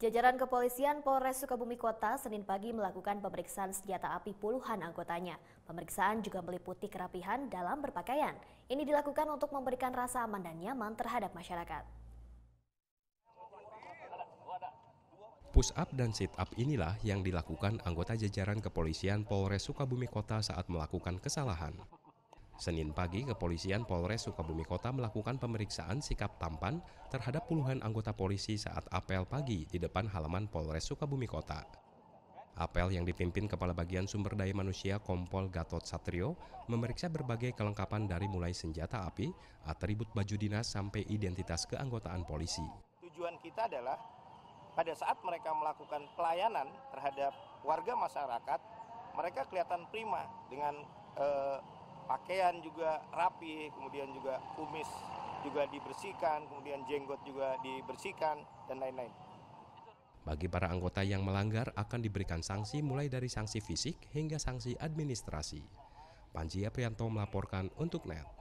Jajaran kepolisian Polres Sukabumi Kota Senin pagi melakukan pemeriksaan senjata api puluhan anggotanya. Pemeriksaan juga meliputi kerapihan dalam berpakaian. Ini dilakukan untuk memberikan rasa aman dan nyaman terhadap masyarakat. Push up dan sit up inilah yang dilakukan anggota jajaran kepolisian Polres Sukabumi Kota saat melakukan kesalahan. Senin pagi, kepolisian Polres Sukabumi Kota melakukan pemeriksaan sikap tampan terhadap puluhan anggota polisi saat apel pagi di depan halaman Polres Sukabumi Kota. Apel yang dipimpin Kepala Bagian Sumber Daya Manusia Kompol Gatot Satrio memeriksa berbagai kelengkapan dari mulai senjata api, atribut baju dinas sampai identitas keanggotaan polisi. Tujuan kita adalah pada saat mereka melakukan pelayanan terhadap warga masyarakat, mereka kelihatan prima dengan eh, pakaian juga rapi, kemudian juga kumis juga dibersihkan, kemudian jenggot juga dibersihkan, dan lain-lain. Bagi para anggota yang melanggar akan diberikan sanksi mulai dari sanksi fisik hingga sanksi administrasi. Panji Aprianto melaporkan untuk NET.